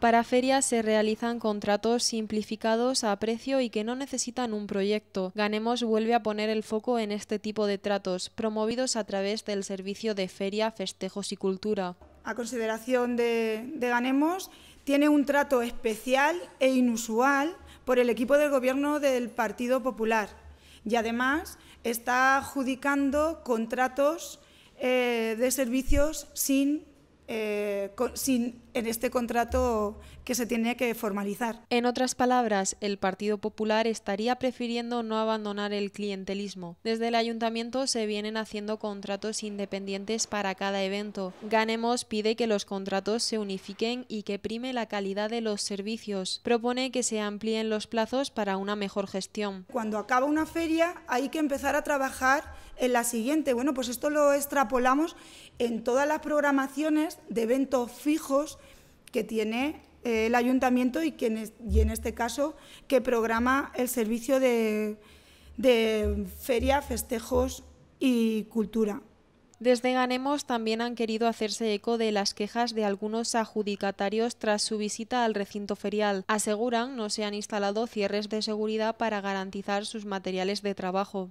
Para ferias se realizan contratos simplificados a precio y que no necesitan un proyecto. Ganemos vuelve a poner el foco en este tipo de tratos, promovidos a través del servicio de feria, festejos y cultura. A consideración de, Ganemos, tiene un trato especial e inusual por el equipo del Gobierno del Partido Popular y además está adjudicando contratos eh, de servicios sin eh, sin, en este contrato que se tiene que formalizar. En otras palabras, el Partido Popular estaría prefiriendo no abandonar el clientelismo. Desde el ayuntamiento se vienen haciendo contratos independientes para cada evento. Ganemos pide que los contratos se unifiquen y que prime la calidad de los servicios. Propone que se amplíen los plazos para una mejor gestión. Cuando acaba una feria hay que empezar a trabajar en la siguiente. Bueno, pues esto lo extrapolamos en todas las programaciones de eventos fijos que tiene eh, el ayuntamiento y, en y en este caso que programa el servicio de, de feria, festejos y cultura. Desde Ganemos también han querido hacerse eco de las quejas de algunos adjudicatarios tras su visita al recinto ferial. Aseguran no se han instalado cierres de seguridad para garantizar sus materiales de trabajo.